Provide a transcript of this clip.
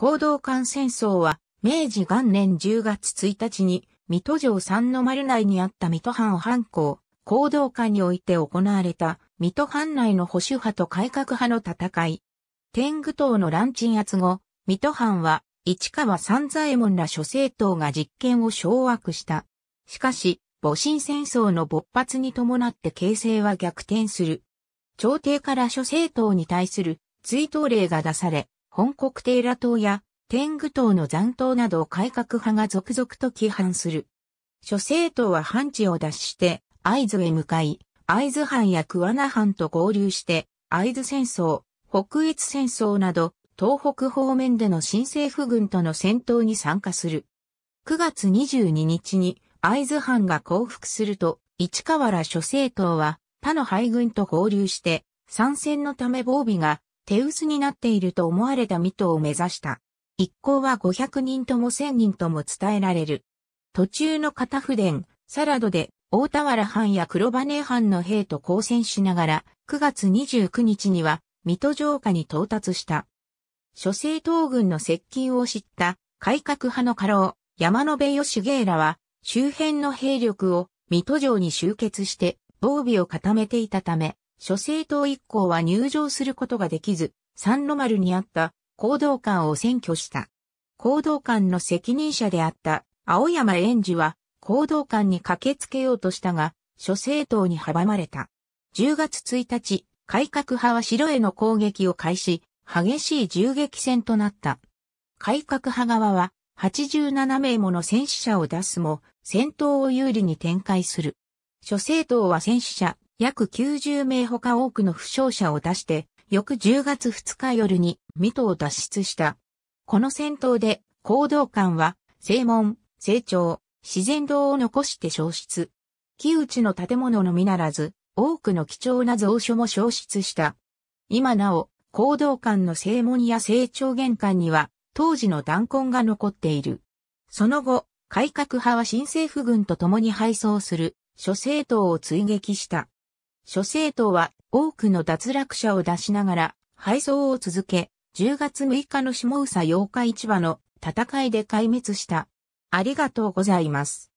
行動間戦争は、明治元年10月1日に、水戸城三の丸内にあった水戸藩を藩校、行動間において行われた、水戸藩内の保守派と改革派の戦い。天狗党の乱鎮圧後、水戸藩は、市川三左衛門ら諸政党が実権を掌握した。しかし、戊辰戦争の勃発に伴って形勢は逆転する。朝廷から諸政党に対する追悼令が出され、本国テイラ島や天狗島の残党など改革派が続々と規範する。諸政党は藩地を脱して会津へ向かい、会津藩や桑名藩と合流して、会津戦争、北越戦争など、東北方面での新政府軍との戦闘に参加する。9月22日に会津藩が降伏すると、市川ら諸政党は他の敗軍と合流して、参戦のため防備が手薄になっていると思われた水戸を目指した。一行は500人とも1000人とも伝えられる。途中の片不伝、サラドで、大田原藩や黒羽藩の兵と交戦しながら、9月29日には、水戸城下に到達した。諸政東軍の接近を知った改革派の家老、山野辺義芸らは、周辺の兵力を水戸城に集結して、防備を固めていたため、諸政党一行は入場することができず、三路丸にあった行動官を占拠した。行動官の責任者であった青山園児は行動官に駆けつけようとしたが、諸政党に阻まれた。10月1日、改革派は城への攻撃を開始、激しい銃撃戦となった。改革派側は87名もの戦死者を出すも、戦闘を有利に展開する。諸政党は戦死者約90名ほか多くの負傷者を出して、翌10月2日夜に水戸を脱出した。この戦闘で、行動官は、正門、成長、自然堂を残して消失。木内の建物のみならず、多くの貴重な蔵書も消失した。今なお、行動館の正門や成長玄関には、当時の弾痕が残っている。その後、改革派は新政府軍と共に敗走する、諸政党を追撃した。諸政党は多くの脱落者を出しながら敗走を続け、10月6日の下佐八日市場の戦いで壊滅した。ありがとうございます。